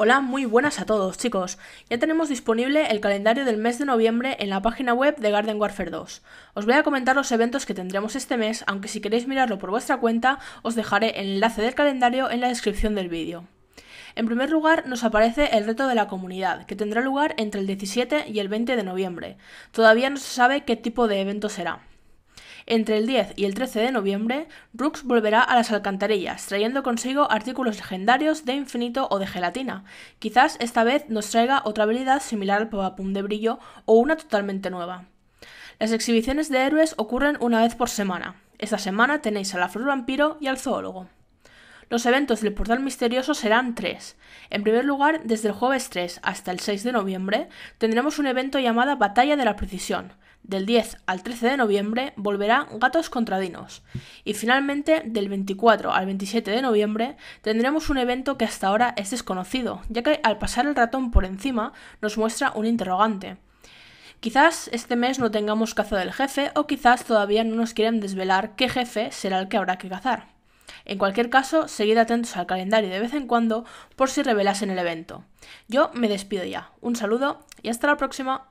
Hola, muy buenas a todos, chicos. Ya tenemos disponible el calendario del mes de noviembre en la página web de Garden Warfare 2. Os voy a comentar los eventos que tendremos este mes, aunque si queréis mirarlo por vuestra cuenta, os dejaré el enlace del calendario en la descripción del vídeo. En primer lugar, nos aparece el reto de la comunidad, que tendrá lugar entre el 17 y el 20 de noviembre. Todavía no se sabe qué tipo de evento será. Entre el 10 y el 13 de noviembre, Brooks volverá a las alcantarillas, trayendo consigo artículos legendarios de infinito o de gelatina. Quizás esta vez nos traiga otra habilidad similar al Pavapum de brillo o una totalmente nueva. Las exhibiciones de héroes ocurren una vez por semana. Esta semana tenéis a la Flor Vampiro y al Zoólogo. Los eventos del Portal Misterioso serán tres. En primer lugar, desde el jueves 3 hasta el 6 de noviembre, tendremos un evento llamado Batalla de la Precisión. Del 10 al 13 de noviembre volverá Gatos Contradinos. Y finalmente, del 24 al 27 de noviembre, tendremos un evento que hasta ahora es desconocido, ya que al pasar el ratón por encima nos muestra un interrogante. Quizás este mes no tengamos caza del jefe o quizás todavía no nos quieren desvelar qué jefe será el que habrá que cazar. En cualquier caso, seguid atentos al calendario de vez en cuando por si revelasen el evento. Yo me despido ya. Un saludo y hasta la próxima.